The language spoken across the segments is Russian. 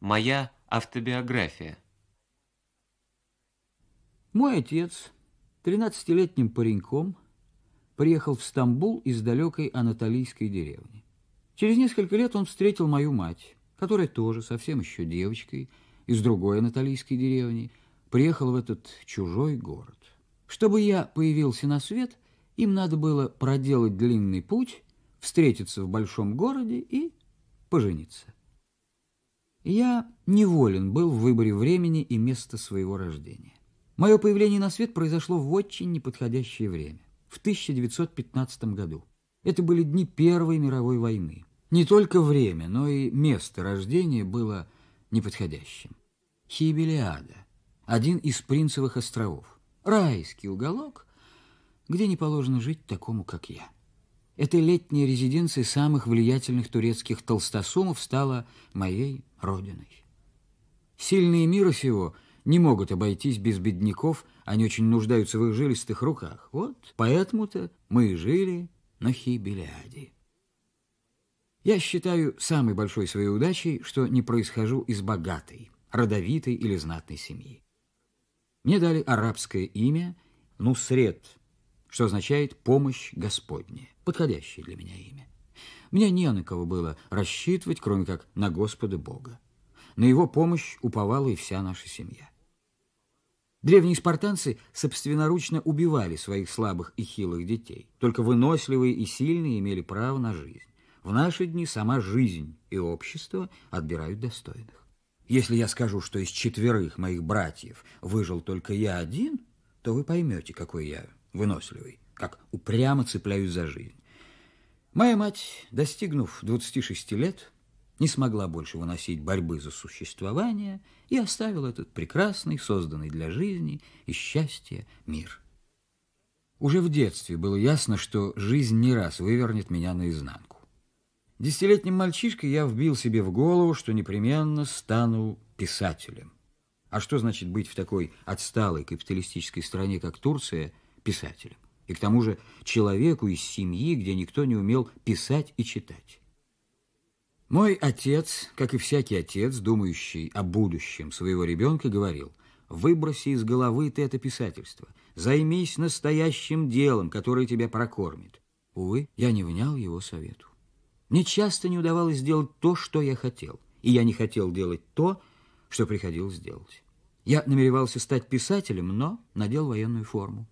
Моя автобиография. Мой отец, 13-летним пареньком, приехал в Стамбул из далекой анатолийской деревни. Через несколько лет он встретил мою мать, которая тоже совсем еще девочкой, из другой анатолийской деревни, приехала в этот чужой город. Чтобы я появился на свет, им надо было проделать длинный путь, встретиться в большом городе и пожениться. Я неволен был в выборе времени и места своего рождения. Мое появление на свет произошло в очень неподходящее время, в 1915 году. Это были дни Первой мировой войны. Не только время, но и место рождения было неподходящим. Хибелиада, один из Принцевых островов, райский уголок, где не положено жить такому, как я. Этой летней резиденцией самых влиятельных турецких толстосумов стала моей родиной. Сильные мира сего не могут обойтись без бедняков, они очень нуждаются в их жилистых руках. Вот поэтому-то мы и жили на Хибеляде. Я считаю самой большой своей удачей, что не происхожу из богатой, родовитой или знатной семьи. Мне дали арабское имя Нусред, что означает «помощь Господня» подходящее для меня имя. Мне не на кого было рассчитывать, кроме как на Господа Бога. На его помощь уповала и вся наша семья. Древние спартанцы собственноручно убивали своих слабых и хилых детей. Только выносливые и сильные имели право на жизнь. В наши дни сама жизнь и общество отбирают достойных. Если я скажу, что из четверых моих братьев выжил только я один, то вы поймете, какой я выносливый, как упрямо цепляюсь за жизнь. Моя мать, достигнув 26 лет, не смогла больше выносить борьбы за существование и оставила этот прекрасный, созданный для жизни и счастья мир. Уже в детстве было ясно, что жизнь не раз вывернет меня наизнанку. Десятилетним мальчишкой я вбил себе в голову, что непременно стану писателем. А что значит быть в такой отсталой капиталистической стране, как Турция, писателем? и к тому же человеку из семьи, где никто не умел писать и читать. Мой отец, как и всякий отец, думающий о будущем своего ребенка, говорил, «Выброси из головы ты это писательство, займись настоящим делом, которое тебя прокормит». Увы, я не внял его совету. Мне часто не удавалось сделать то, что я хотел, и я не хотел делать то, что приходилось делать. Я намеревался стать писателем, но надел военную форму.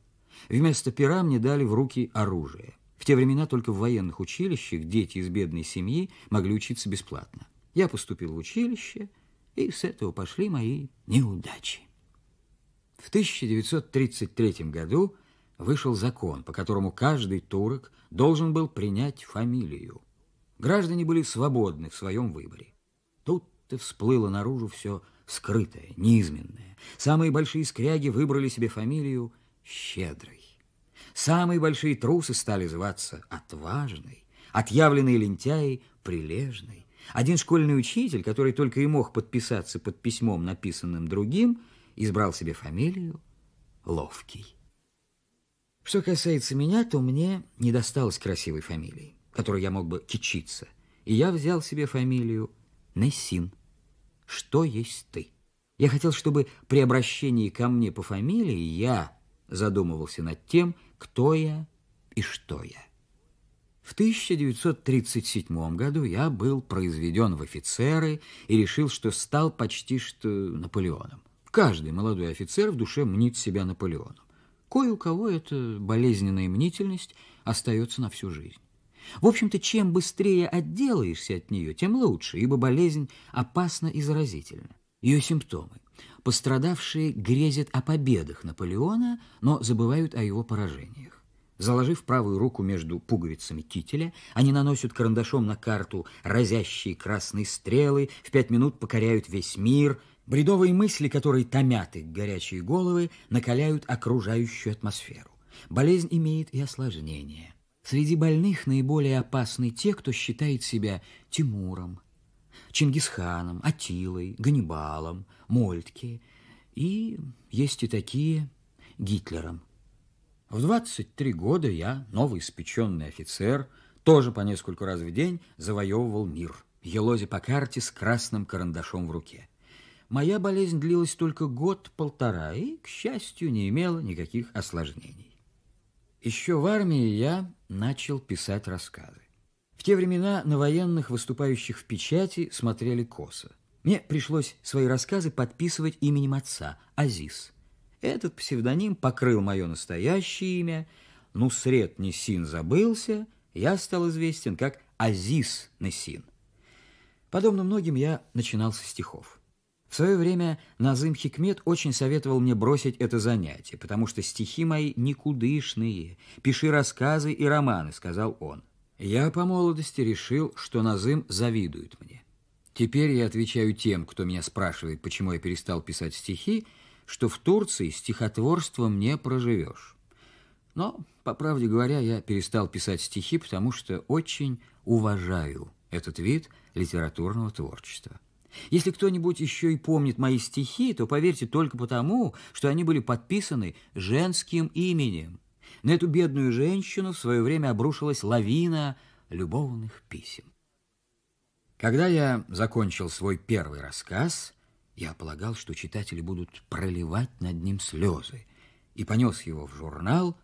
Вместо пера мне дали в руки оружие. В те времена только в военных училищах дети из бедной семьи могли учиться бесплатно. Я поступил в училище, и с этого пошли мои неудачи. В 1933 году вышел закон, по которому каждый турок должен был принять фамилию. Граждане были свободны в своем выборе. Тут-то всплыло наружу все скрытое, неизменное. Самые большие скряги выбрали себе фамилию – щедрый. Самые большие трусы стали зваться отважный, отъявленные лентяи – прилежный. Один школьный учитель, который только и мог подписаться под письмом, написанным другим, избрал себе фамилию Ловкий. Что касается меня, то мне не досталось красивой фамилии, которой я мог бы кичиться, и я взял себе фамилию Нессин. Что есть ты? Я хотел, чтобы при обращении ко мне по фамилии я задумывался над тем, кто я и что я. В 1937 году я был произведен в офицеры и решил, что стал почти что Наполеоном. Каждый молодой офицер в душе мнит себя Наполеоном. Кое у кого эта болезненная мнительность остается на всю жизнь. В общем-то, чем быстрее отделаешься от нее, тем лучше, ибо болезнь опасна и заразительна. Ее симптомы. Пострадавшие грезят о победах Наполеона, но забывают о его поражениях. Заложив правую руку между пуговицами кителя, они наносят карандашом на карту разящие красные стрелы, в пять минут покоряют весь мир. Бредовые мысли, которые томят их горячие головы, накаляют окружающую атмосферу. Болезнь имеет и осложнение. Среди больных наиболее опасны те, кто считает себя Тимуром, Чингисханом, Атилой, Ганнибалом, Мольтке и, есть и такие, Гитлером. В 23 года я, новый испеченный офицер, тоже по нескольку раз в день завоевывал мир, елозе по карте с красным карандашом в руке. Моя болезнь длилась только год-полтора и, к счастью, не имела никаких осложнений. Еще в армии я начал писать рассказы. В те времена на военных, выступающих в печати, смотрели косо. Мне пришлось свои рассказы подписывать именем отца, Азис. Этот псевдоним покрыл мое настоящее имя. Нусрет Несин забылся, я стал известен как Азис Несин. Подобно многим я начинал со стихов. В свое время Назым Хикмет очень советовал мне бросить это занятие, потому что стихи мои никудышные, пиши рассказы и романы, сказал он. Я по молодости решил, что Назым завидует мне. Теперь я отвечаю тем, кто меня спрашивает, почему я перестал писать стихи, что в Турции стихотворством не проживешь. Но, по правде говоря, я перестал писать стихи, потому что очень уважаю этот вид литературного творчества. Если кто-нибудь еще и помнит мои стихи, то поверьте только потому, что они были подписаны женским именем – на эту бедную женщину в свое время обрушилась лавина любовных писем. Когда я закончил свой первый рассказ, я полагал, что читатели будут проливать над ним слезы, и понес его в журнал.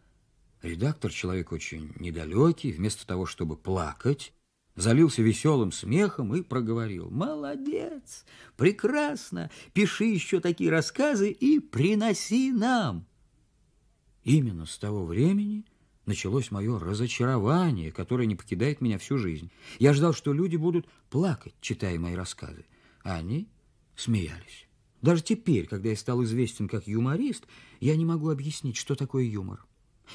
Редактор, человек очень недалекий, вместо того, чтобы плакать, залился веселым смехом и проговорил. «Молодец! Прекрасно! Пиши еще такие рассказы и приноси нам!» Именно с того времени началось мое разочарование, которое не покидает меня всю жизнь. Я ждал, что люди будут плакать, читая мои рассказы, а они смеялись. Даже теперь, когда я стал известен как юморист, я не могу объяснить, что такое юмор.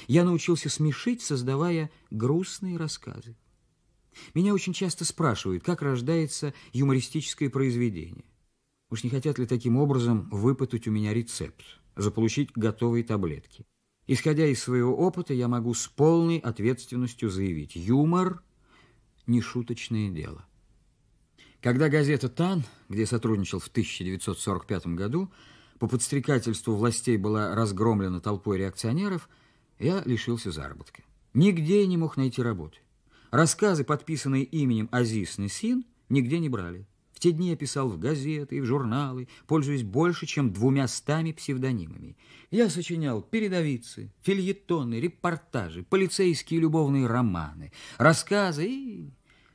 Я научился смешить, создавая грустные рассказы. Меня очень часто спрашивают, как рождается юмористическое произведение. Уж не хотят ли таким образом выпытать у меня рецепт, заполучить готовые таблетки. Исходя из своего опыта, я могу с полной ответственностью заявить, юмор – не шуточное дело. Когда газета «Тан», где сотрудничал в 1945 году, по подстрекательству властей была разгромлена толпой реакционеров, я лишился заработка. Нигде не мог найти работы. Рассказы, подписанные именем Азиз Несин, нигде не брали. В те дни я писал в газеты и в журналы, пользуясь больше, чем двумястами псевдонимами. Я сочинял передовицы, фильетоны, репортажи, полицейские любовные романы, рассказы и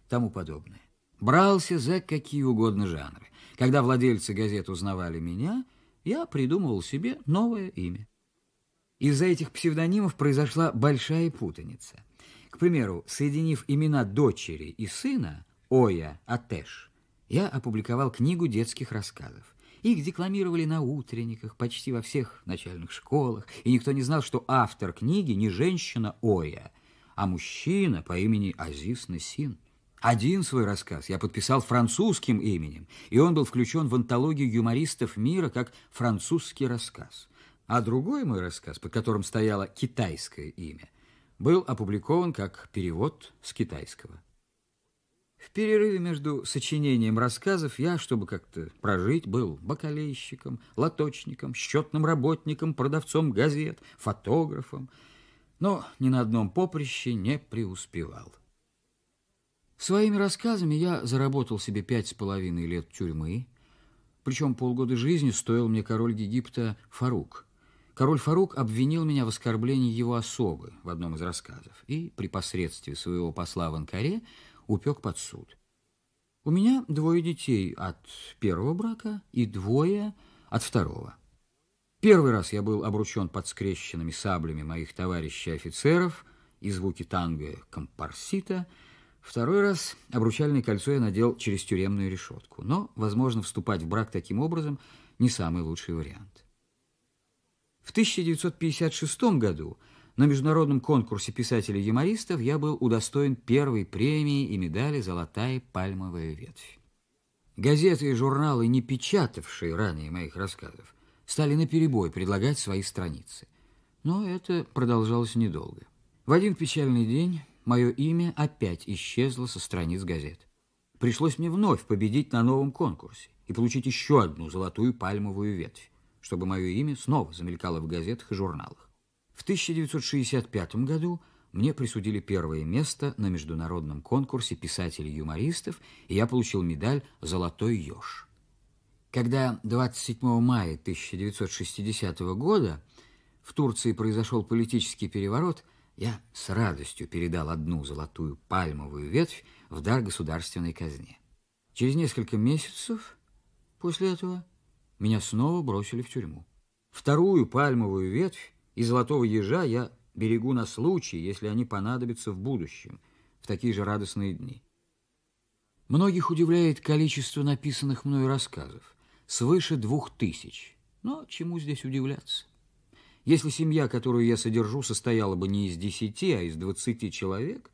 тому подобное. Брался за какие угодно жанры. Когда владельцы газет узнавали меня, я придумывал себе новое имя. Из-за этих псевдонимов произошла большая путаница. К примеру, соединив имена дочери и сына, Оя, Атеш – я опубликовал книгу детских рассказов. Их декламировали на утренниках, почти во всех начальных школах, и никто не знал, что автор книги не женщина Оя, а мужчина по имени Азис Насин. Один свой рассказ я подписал французским именем, и он был включен в антологию юмористов мира как «Французский рассказ». А другой мой рассказ, под которым стояло китайское имя, был опубликован как перевод с китайского. В перерыве между сочинением рассказов я, чтобы как-то прожить, был бакалейщиком, лоточником, счетным работником, продавцом газет, фотографом, но ни на одном поприще не преуспевал. Своими рассказами я заработал себе пять с половиной лет тюрьмы, причем полгода жизни стоил мне король Египта Фарук. Король Фарук обвинил меня в оскорблении его особы в одном из рассказов и при посредстве своего посла в Анкаре упек под суд. У меня двое детей от первого брака и двое от второго. Первый раз я был обручен под скрещенными саблями моих товарищей офицеров и звуки танго компарсита. Второй раз обручальное кольцо я надел через тюремную решетку. Но, возможно, вступать в брак таким образом не самый лучший вариант. В 1956 году на международном конкурсе писателей-юмористов я был удостоен первой премии и медали «Золотая пальмовая ветвь». Газеты и журналы, не печатавшие ранее моих рассказов, стали наперебой предлагать свои страницы. Но это продолжалось недолго. В один печальный день мое имя опять исчезло со страниц газет. Пришлось мне вновь победить на новом конкурсе и получить еще одну золотую пальмовую ветвь, чтобы мое имя снова замелькало в газетах и журналах. В 1965 году мне присудили первое место на международном конкурсе писателей-юмористов, и я получил медаль «Золотой еж». Когда 27 мая 1960 года в Турции произошел политический переворот, я с радостью передал одну золотую пальмовую ветвь в дар государственной казне. Через несколько месяцев после этого меня снова бросили в тюрьму. Вторую пальмовую ветвь и золотого ежа я берегу на случай, если они понадобятся в будущем, в такие же радостные дни. Многих удивляет количество написанных мною рассказов, свыше двух тысяч. Но чему здесь удивляться? Если семья, которую я содержу, состояла бы не из десяти, а из двадцати человек,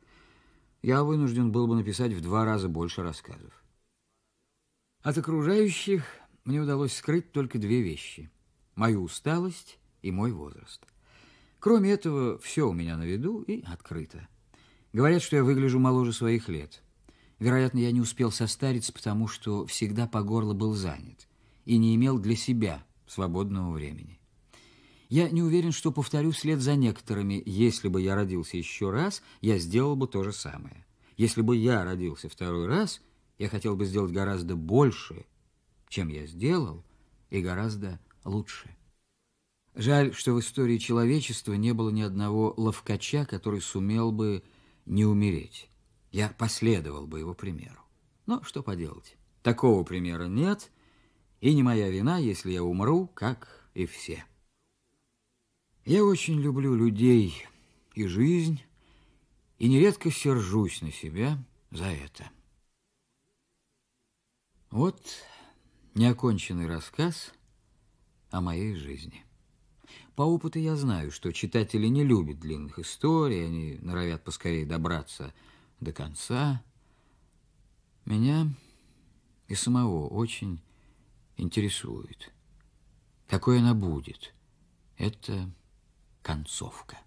я вынужден был бы написать в два раза больше рассказов. От окружающих мне удалось скрыть только две вещи – мою усталость и мой возраст. Кроме этого, все у меня на виду и открыто. Говорят, что я выгляжу моложе своих лет. Вероятно, я не успел состариться, потому что всегда по горло был занят и не имел для себя свободного времени. Я не уверен, что повторю след за некоторыми. Если бы я родился еще раз, я сделал бы то же самое. Если бы я родился второй раз, я хотел бы сделать гораздо больше, чем я сделал, и гораздо лучше. Жаль, что в истории человечества не было ни одного ловкача, который сумел бы не умереть. Я последовал бы его примеру. Но что поделать, такого примера нет, и не моя вина, если я умру, как и все. Я очень люблю людей и жизнь, и нередко сержусь на себя за это. Вот неоконченный рассказ о моей жизни. По опыту я знаю, что читатели не любят длинных историй, они норовят поскорее добраться до конца. Меня и самого очень интересует, какой она будет. Это концовка.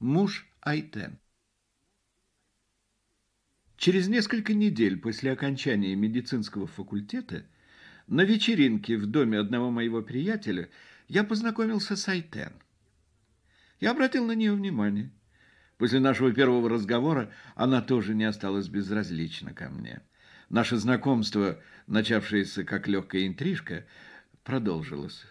Муж Айтен Через несколько недель после окончания медицинского факультета – на вечеринке в доме одного моего приятеля я познакомился с Айтен. Я обратил на нее внимание. После нашего первого разговора она тоже не осталась безразлична ко мне. Наше знакомство, начавшееся как легкая интрижка, продолжилось.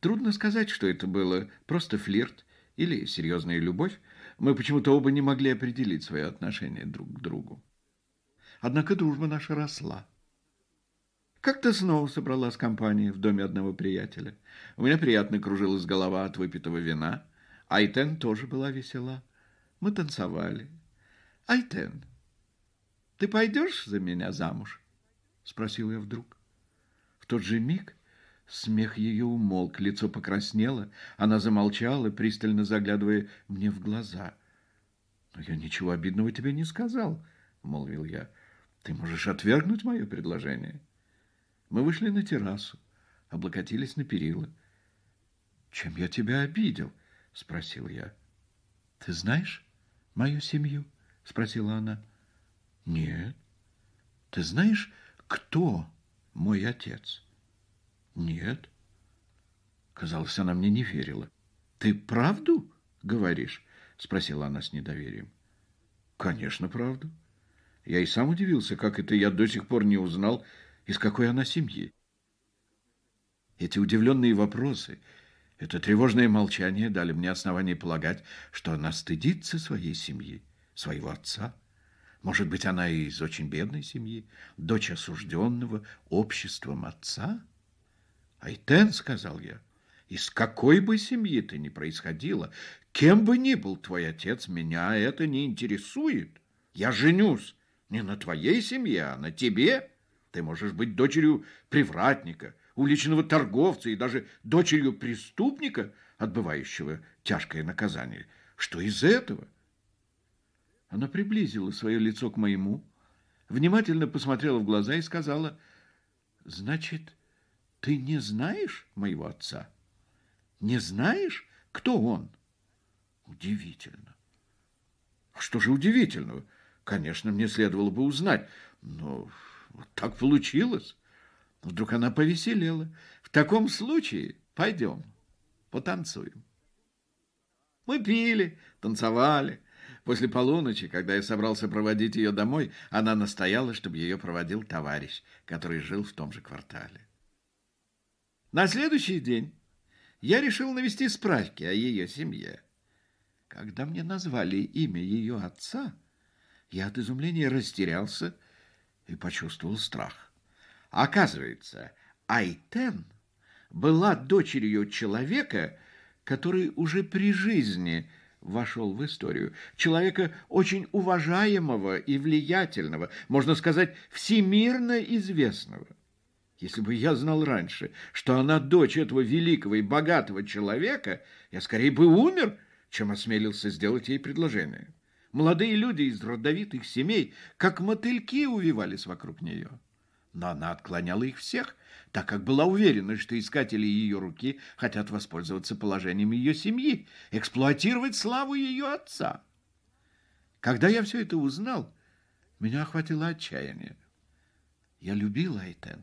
Трудно сказать, что это было просто флирт или серьезная любовь. Мы почему-то оба не могли определить свои отношения друг к другу. Однако дружба наша росла. Как-то снова собралась с компанией в доме одного приятеля. У меня приятно кружилась голова от выпитого вина. Айтен тоже была весела. Мы танцевали. «Айтен, ты пойдешь за меня замуж?» Спросил я вдруг. В тот же миг смех ее умолк, лицо покраснело. Она замолчала, пристально заглядывая мне в глаза. «Но я ничего обидного тебе не сказал», — молвил я. «Ты можешь отвергнуть мое предложение». Мы вышли на террасу, облокотились на перила. «Чем я тебя обидел?» — спросил я. «Ты знаешь мою семью?» — спросила она. «Нет». «Ты знаешь, кто мой отец?» «Нет». Казалось, она мне не верила. «Ты правду говоришь?» — спросила она с недоверием. «Конечно, правду. Я и сам удивился, как это я до сих пор не узнал, из какой она семьи? Эти удивленные вопросы, это тревожное молчание дали мне основание полагать, что она стыдится своей семьи, своего отца. Может быть, она и из очень бедной семьи, дочь осужденного обществом отца? Айтен, сказал я, из какой бы семьи ты ни происходила, кем бы ни был твой отец, меня это не интересует. Я женюсь не на твоей семье, а на тебе. Ты можешь быть дочерью привратника, уличного торговца и даже дочерью преступника, отбывающего тяжкое наказание. Что из этого? Она приблизила свое лицо к моему, внимательно посмотрела в глаза и сказала, «Значит, ты не знаешь моего отца? Не знаешь, кто он?» Удивительно. Что же удивительного? Конечно, мне следовало бы узнать, но так получилось. Вдруг она повеселела. В таком случае пойдем, потанцуем. Мы пили, танцевали. После полуночи, когда я собрался проводить ее домой, она настояла, чтобы ее проводил товарищ, который жил в том же квартале. На следующий день я решил навести справки о ее семье. Когда мне назвали имя ее отца, я от изумления растерялся, и почувствовал страх. Оказывается, Айтен была дочерью человека, который уже при жизни вошел в историю. Человека очень уважаемого и влиятельного, можно сказать, всемирно известного. Если бы я знал раньше, что она дочь этого великого и богатого человека, я скорее бы умер, чем осмелился сделать ей предложение. Молодые люди из родовитых семей, как мотыльки, увивались вокруг нее. Но она отклоняла их всех, так как была уверена, что искатели ее руки хотят воспользоваться положением ее семьи, эксплуатировать славу ее отца. Когда я все это узнал, меня охватило отчаяние. Я любил Айтен,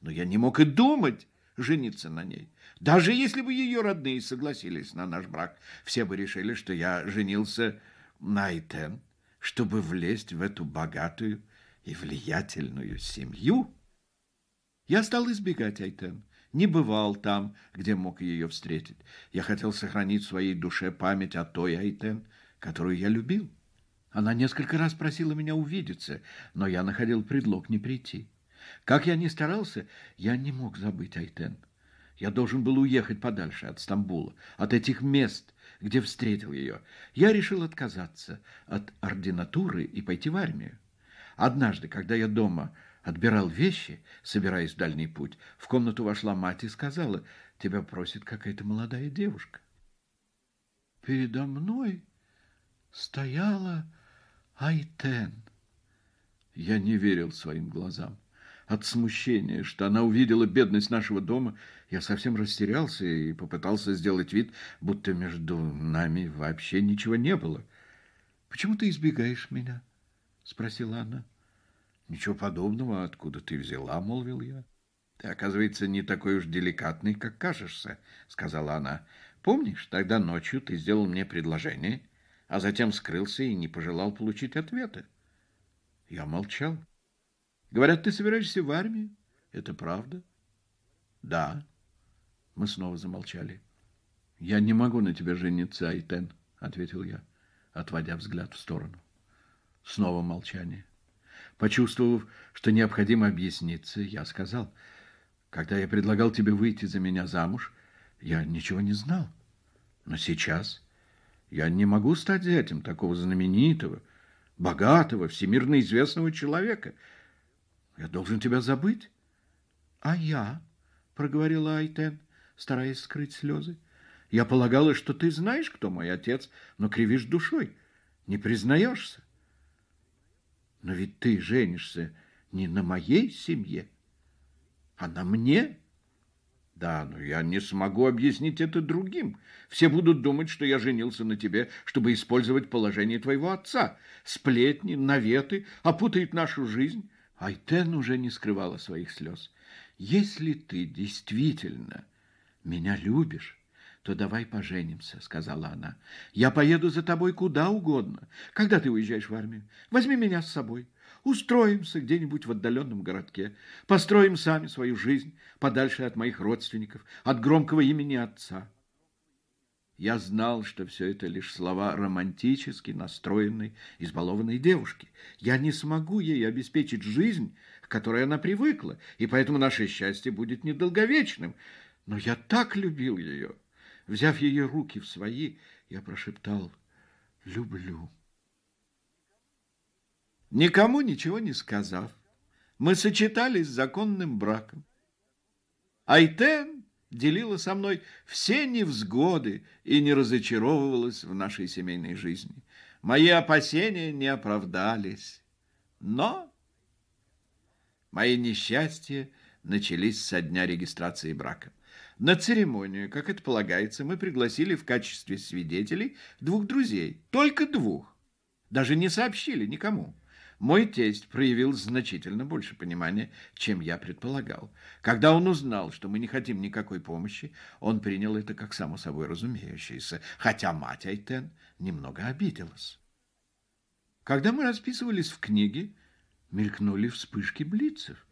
но я не мог и думать жениться на ней. Даже если бы ее родные согласились на наш брак, все бы решили, что я женился Найтен, чтобы влезть в эту богатую и влиятельную семью? Я стал избегать Айтен не бывал там, где мог ее встретить. Я хотел сохранить в своей душе память о той Айтен, которую я любил. Она несколько раз просила меня увидеться, но я находил предлог не прийти. Как я ни старался, я не мог забыть Айтен. Я должен был уехать подальше от Стамбула, от этих мест, где встретил ее, я решил отказаться от ординатуры и пойти в армию. Однажды, когда я дома отбирал вещи, собираясь в дальний путь, в комнату вошла мать и сказала, «Тебя просит какая-то молодая девушка». Передо мной стояла Айтен. Я не верил своим глазам от смущения, что она увидела бедность нашего дома я совсем растерялся и попытался сделать вид, будто между нами вообще ничего не было. «Почему ты избегаешь меня?» — спросила она. «Ничего подобного. Откуда ты взяла?» — молвил я. «Ты, оказывается, не такой уж деликатный, как кажешься», — сказала она. «Помнишь, тогда ночью ты сделал мне предложение, а затем скрылся и не пожелал получить ответа?» Я молчал. «Говорят, ты собираешься в армию?» «Это правда?» «Да». Мы снова замолчали. «Я не могу на тебя жениться, Айтен», — ответил я, отводя взгляд в сторону. Снова молчание. Почувствовав, что необходимо объясниться, я сказал, «Когда я предлагал тебе выйти за меня замуж, я ничего не знал. Но сейчас я не могу стать зятем такого знаменитого, богатого, всемирно известного человека. Я должен тебя забыть». «А я?» — проговорила Айтен — стараясь скрыть слезы. Я полагала, что ты знаешь, кто мой отец, но кривишь душой, не признаешься. Но ведь ты женишься не на моей семье, а на мне. Да, но я не смогу объяснить это другим. Все будут думать, что я женился на тебе, чтобы использовать положение твоего отца. Сплетни, наветы опутают нашу жизнь. Айтен уже не скрывала своих слез. Если ты действительно меня любишь, то давай поженимся», — сказала она. «Я поеду за тобой куда угодно. Когда ты уезжаешь в армию? Возьми меня с собой. Устроимся где-нибудь в отдаленном городке. Построим сами свою жизнь подальше от моих родственников, от громкого имени отца». Я знал, что все это лишь слова романтически настроенной, избалованной девушки. Я не смогу ей обеспечить жизнь, к которой она привыкла, и поэтому наше счастье будет недолговечным. Но я так любил ее. Взяв ее руки в свои, я прошептал «люблю». Никому ничего не сказав, мы сочетались с законным браком. Айтен делила со мной все невзгоды и не разочаровывалась в нашей семейной жизни. Мои опасения не оправдались. Но мои несчастья начались со дня регистрации брака. На церемонию, как это полагается, мы пригласили в качестве свидетелей двух друзей, только двух. Даже не сообщили никому. Мой тесть проявил значительно больше понимания, чем я предполагал. Когда он узнал, что мы не хотим никакой помощи, он принял это как само собой разумеющееся, хотя мать Айтен немного обиделась. Когда мы расписывались в книге, мелькнули вспышки блицев –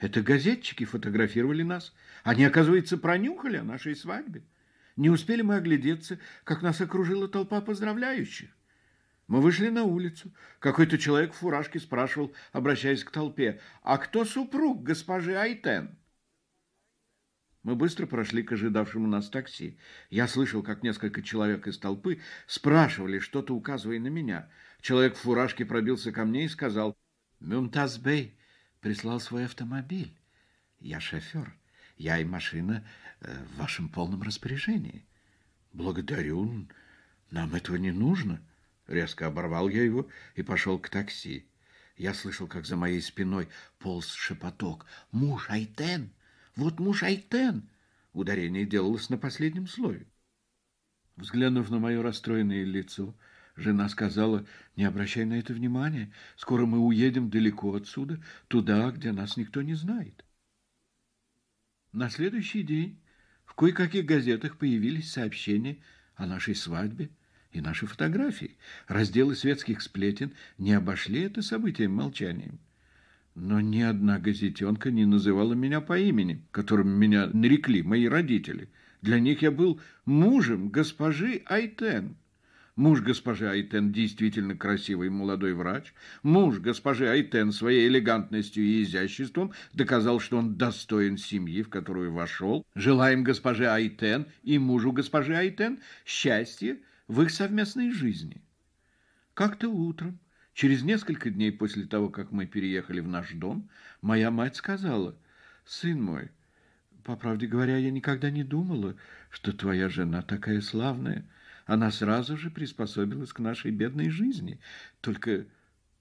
это газетчики фотографировали нас. Они, оказывается, пронюхали о нашей свадьбе. Не успели мы оглядеться, как нас окружила толпа поздравляющих. Мы вышли на улицу. Какой-то человек в фуражке спрашивал, обращаясь к толпе, «А кто супруг госпожи Айтен?» Мы быстро прошли к ожидавшему нас такси. Я слышал, как несколько человек из толпы спрашивали, что-то указывая на меня. Человек в фуражке пробился ко мне и сказал, «Мюмтаз Бей, прислал свой автомобиль. Я шофер. Я и машина э, в вашем полном распоряжении. Благодарю. Нам этого не нужно. Резко оборвал я его и пошел к такси. Я слышал, как за моей спиной полз шепоток. «Муж Айтен! Вот муж Айтен!» Ударение делалось на последнем слое. Взглянув на мое расстроенное лицо, Жена сказала, не обращай на это внимания, скоро мы уедем далеко отсюда, туда, где нас никто не знает. На следующий день в кое-каких газетах появились сообщения о нашей свадьбе и наши фотографии. Разделы светских сплетен не обошли это событием молчанием. Но ни одна газетенка не называла меня по имени, которым меня нарекли мои родители. Для них я был мужем госпожи Айтен. Муж госпожи Айтен действительно красивый молодой врач. Муж госпожи Айтен своей элегантностью и изяществом доказал, что он достоин семьи, в которую вошел. Желаем госпоже Айтен и мужу госпожи Айтен счастья в их совместной жизни. Как-то утром, через несколько дней после того, как мы переехали в наш дом, моя мать сказала, «Сын мой, по правде говоря, я никогда не думала, что твоя жена такая славная». Она сразу же приспособилась к нашей бедной жизни. Только...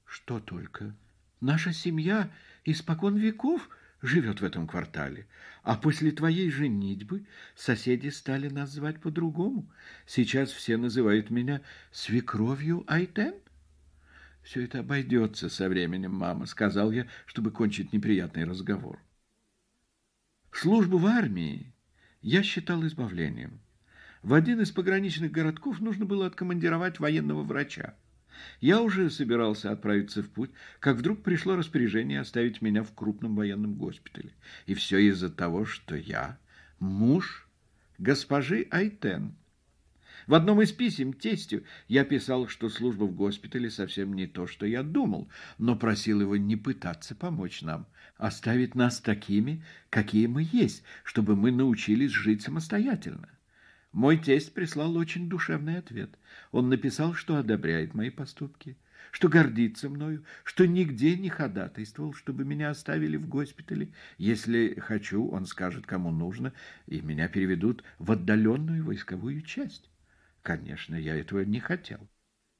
Что только? Наша семья испокон веков живет в этом квартале. А после твоей женитьбы соседи стали нас звать по-другому. Сейчас все называют меня свекровью Айтен. Все это обойдется со временем, мама, сказал я, чтобы кончить неприятный разговор. Службу в армии я считал избавлением. В один из пограничных городков нужно было откомандировать военного врача. Я уже собирался отправиться в путь, как вдруг пришло распоряжение оставить меня в крупном военном госпитале. И все из-за того, что я муж госпожи Айтен. В одном из писем тестю я писал, что служба в госпитале совсем не то, что я думал, но просил его не пытаться помочь нам, оставить нас такими, какие мы есть, чтобы мы научились жить самостоятельно. Мой тесть прислал очень душевный ответ. Он написал, что одобряет мои поступки, что гордится мною, что нигде не ходатайствовал, чтобы меня оставили в госпитале. Если хочу, он скажет, кому нужно, и меня переведут в отдаленную войсковую часть. Конечно, я этого не хотел.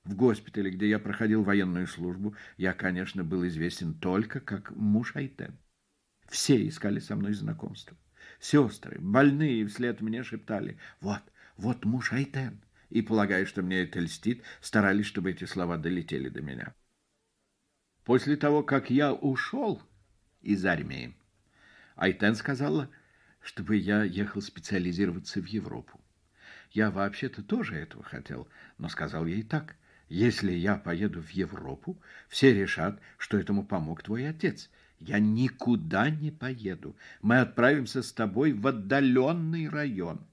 В госпитале, где я проходил военную службу, я, конечно, был известен только как муж Айтен. Все искали со мной знакомство. Сестры, больные, вслед мне шептали «Вот, вот муж Айтен». И, полагая, что мне это льстит, старались, чтобы эти слова долетели до меня. После того, как я ушел из армии, Айтен сказала, чтобы я ехал специализироваться в Европу. Я вообще-то тоже этого хотел, но сказал ей так. Если я поеду в Европу, все решат, что этому помог твой отец. Я никуда не поеду. Мы отправимся с тобой в отдаленный район.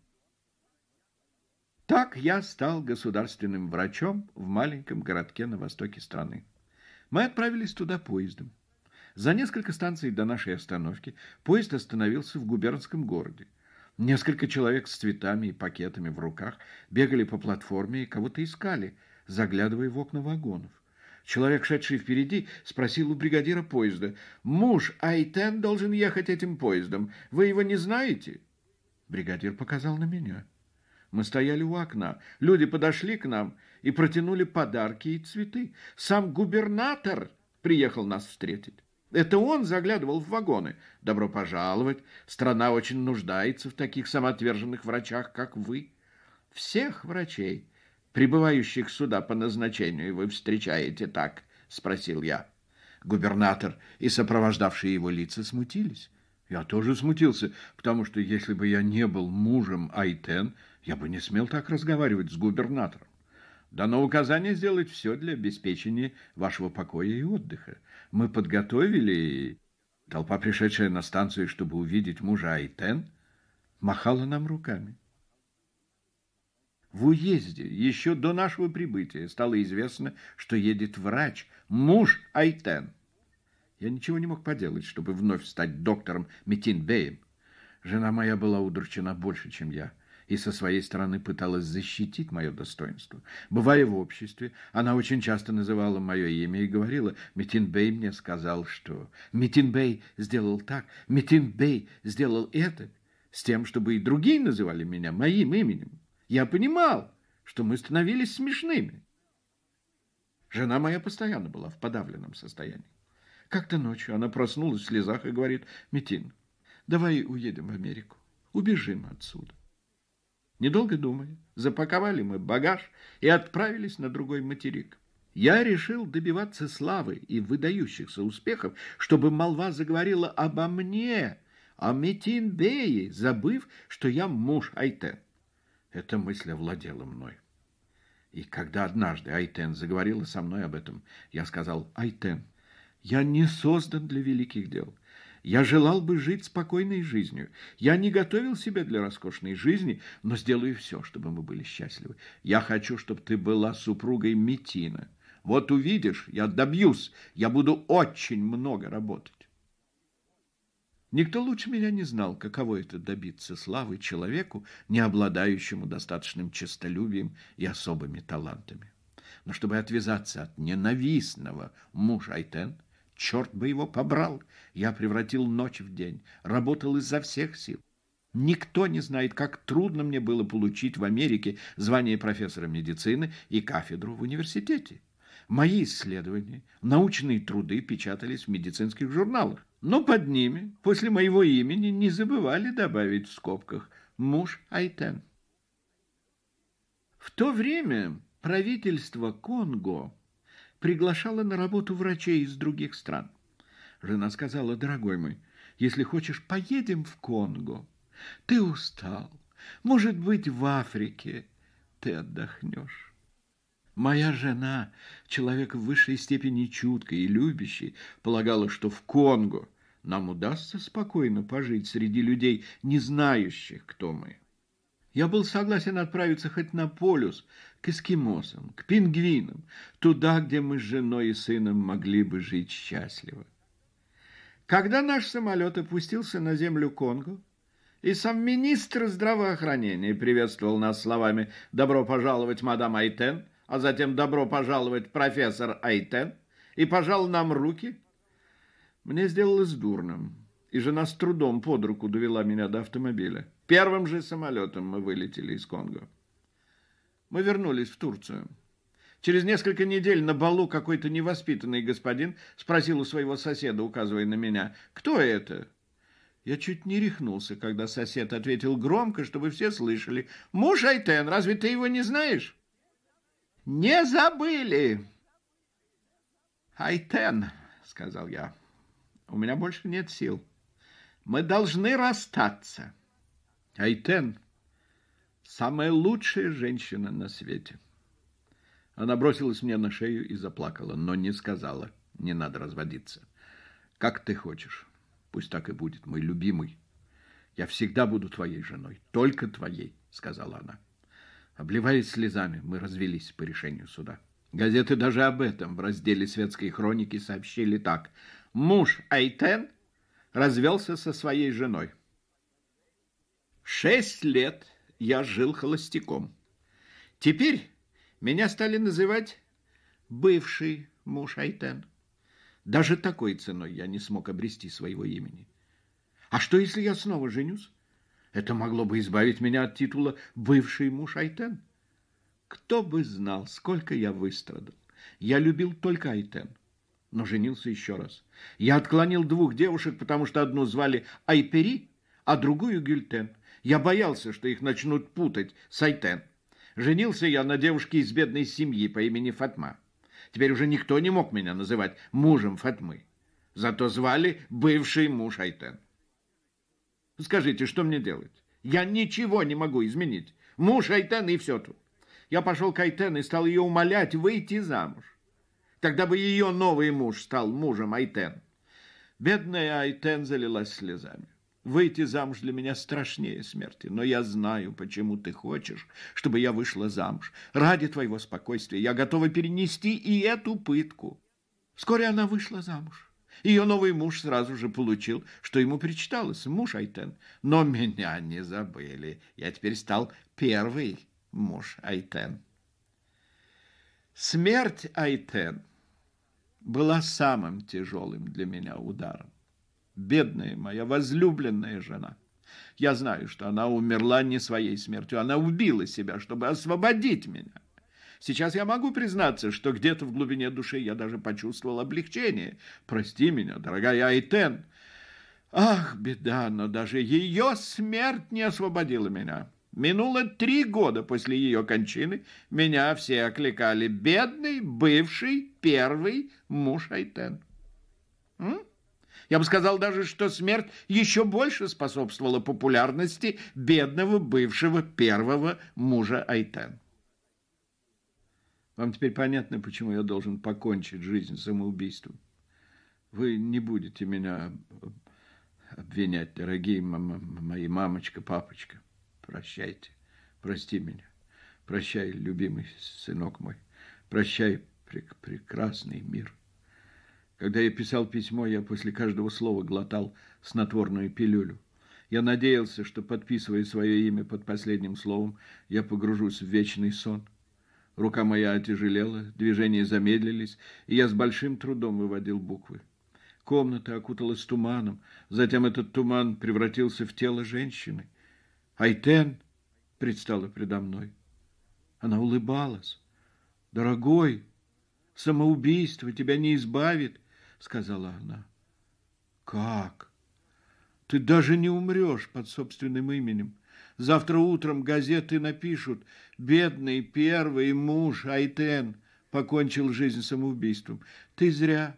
Так я стал государственным врачом в маленьком городке на востоке страны. Мы отправились туда поездом. За несколько станций до нашей остановки поезд остановился в губернском городе. Несколько человек с цветами и пакетами в руках бегали по платформе и кого-то искали, заглядывая в окна вагонов. Человек, шедший впереди, спросил у бригадира поезда. «Муж Айтен должен ехать этим поездом. Вы его не знаете?» Бригадир показал на меня. Мы стояли у окна. Люди подошли к нам и протянули подарки и цветы. Сам губернатор приехал нас встретить. Это он заглядывал в вагоны. Добро пожаловать. Страна очень нуждается в таких самоотверженных врачах, как вы. Всех врачей прибывающих сюда по назначению вы встречаете так?» — спросил я. Губернатор и сопровождавшие его лица смутились. Я тоже смутился, потому что если бы я не был мужем Айтен, я бы не смел так разговаривать с губернатором. Дано указание сделать все для обеспечения вашего покоя и отдыха. Мы подготовили... Толпа, пришедшая на станцию, чтобы увидеть мужа Айтен, махала нам руками. В уезде еще до нашего прибытия стало известно, что едет врач, муж Айтен. Я ничего не мог поделать, чтобы вновь стать доктором Метинбеем. Жена моя была удручена больше, чем я, и со своей стороны пыталась защитить мое достоинство. Бывая в обществе, она очень часто называла мое имя и говорила, Метинбей мне сказал, что Метинбей сделал так, Метинбей сделал это, с тем, чтобы и другие называли меня моим именем. Я понимал, что мы становились смешными. Жена моя постоянно была в подавленном состоянии. Как-то ночью она проснулась в слезах и говорит, "Метин, давай уедем в Америку, убежим отсюда». Недолго думая, запаковали мы багаж и отправились на другой материк. Я решил добиваться славы и выдающихся успехов, чтобы молва заговорила обо мне, о Метинбее, забыв, что я муж Айтен. Эта мысль овладела мной. И когда однажды Айтен заговорила со мной об этом, я сказал «Айтен, я не создан для великих дел». Я желал бы жить спокойной жизнью. Я не готовил себя для роскошной жизни, но сделаю все, чтобы мы были счастливы. Я хочу, чтобы ты была супругой Метина. Вот увидишь, я добьюсь, я буду очень много работать. Никто лучше меня не знал, каково это добиться славы человеку, не обладающему достаточным честолюбием и особыми талантами. Но чтобы отвязаться от ненавистного мужа Айтен, черт бы его побрал, я превратил ночь в день, работал изо всех сил. Никто не знает, как трудно мне было получить в Америке звание профессора медицины и кафедру в университете. Мои исследования, научные труды печатались в медицинских журналах. Но под ними, после моего имени, не забывали добавить в скобках «муж Айтен». В то время правительство Конго приглашало на работу врачей из других стран. Жена сказала, дорогой мой, если хочешь, поедем в Конго. Ты устал. Может быть, в Африке ты отдохнешь. Моя жена, человек в высшей степени чуткой и любящий, полагала, что в Конго – нам удастся спокойно пожить среди людей, не знающих, кто мы. Я был согласен отправиться хоть на полюс, к эскимосам, к пингвинам, туда, где мы с женой и сыном могли бы жить счастливо. Когда наш самолет опустился на землю Конго, и сам министр здравоохранения приветствовал нас словами «Добро пожаловать, мадам Айтен», а затем «Добро пожаловать, профессор Айтен», и пожал нам руки – мне сделалось дурным, и жена с трудом под руку довела меня до автомобиля. Первым же самолетом мы вылетели из Конго. Мы вернулись в Турцию. Через несколько недель на балу какой-то невоспитанный господин спросил у своего соседа, указывая на меня, «Кто это?» Я чуть не рехнулся, когда сосед ответил громко, чтобы все слышали. «Муж Айтен, разве ты его не знаешь?» «Не забыли!» «Айтен», — сказал я. У меня больше нет сил. Мы должны расстаться. Айтен — самая лучшая женщина на свете. Она бросилась мне на шею и заплакала, но не сказала, не надо разводиться. Как ты хочешь, пусть так и будет, мой любимый. Я всегда буду твоей женой, только твоей, сказала она. Обливаясь слезами, мы развелись по решению суда. Газеты даже об этом в разделе светской хроники сообщили так муж Айтен развелся со своей женой. Шесть лет я жил холостяком. Теперь меня стали называть бывший муж Айтен. Даже такой ценой я не смог обрести своего имени. А что, если я снова женюсь? Это могло бы избавить меня от титула «бывший муж Айтен». Кто бы знал, сколько я выстрадал. Я любил только Айтен но женился еще раз. Я отклонил двух девушек, потому что одну звали Айпери, а другую Гюльтен. Я боялся, что их начнут путать с Айтен. Женился я на девушке из бедной семьи по имени Фатма. Теперь уже никто не мог меня называть мужем Фатмы. Зато звали бывший муж Айтен. Скажите, что мне делать? Я ничего не могу изменить. Муж Айтен и все тут. Я пошел к Айтен и стал ее умолять выйти замуж когда бы ее новый муж стал мужем Айтен. Бедная Айтен залилась слезами. Выйти замуж для меня страшнее смерти, но я знаю, почему ты хочешь, чтобы я вышла замуж. Ради твоего спокойствия я готова перенести и эту пытку. Вскоре она вышла замуж. Ее новый муж сразу же получил, что ему причиталось, муж Айтен. Но меня не забыли. Я теперь стал первый муж Айтен. Смерть Айтен – была самым тяжелым для меня ударом. Бедная моя возлюбленная жена. Я знаю, что она умерла не своей смертью, она убила себя, чтобы освободить меня. Сейчас я могу признаться, что где-то в глубине души я даже почувствовал облегчение. Прости меня, дорогая Айтен. Ах, беда, но даже ее смерть не освободила меня. Минуло три года после ее кончины. Меня все окликали «бедный, бывший, первый муж Айтен». М? Я бы сказал даже, что смерть еще больше способствовала популярности бедного бывшего первого мужа Айтен. Вам теперь понятно, почему я должен покончить жизнь самоубийством? Вы не будете меня обвинять, дорогие мои мамочка, папочка. Прощайте. Прости меня. Прощай, любимый сынок мой. Прощай, прек прекрасный мир. Когда я писал письмо, я после каждого слова глотал снотворную пилюлю. Я надеялся, что, подписывая свое имя под последним словом, я погружусь в вечный сон. Рука моя отяжелела, движения замедлились, и я с большим трудом выводил буквы. Комната окуталась туманом, затем этот туман превратился в тело женщины. Айтен предстала предо мной. Она улыбалась. «Дорогой, самоубийство тебя не избавит», — сказала она. «Как? Ты даже не умрешь под собственным именем. Завтра утром газеты напишут «Бедный первый муж Айтен покончил жизнь самоубийством». Ты зря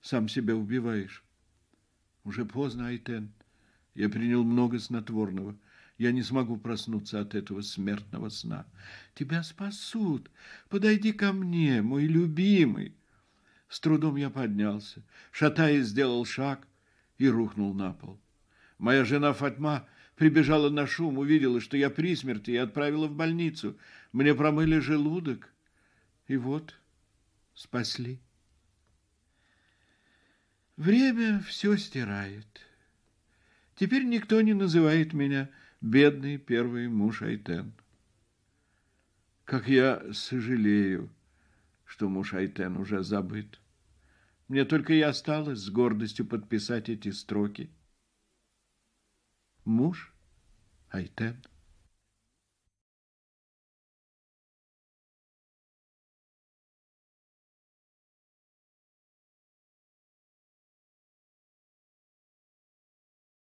сам себя убиваешь. Уже поздно, Айтен. Я принял много снотворного — я не смогу проснуться от этого смертного сна. Тебя спасут. Подойди ко мне, мой любимый. С трудом я поднялся, шатаясь, сделал шаг и рухнул на пол. Моя жена Фатьма прибежала на шум, увидела, что я при смерти, и отправила в больницу. Мне промыли желудок, и вот спасли. Время все стирает. Теперь никто не называет меня бедный первый муж Айтен. Как я сожалею, что муж Айтен уже забыт. Мне только и осталось с гордостью подписать эти строки. Муж Айтен.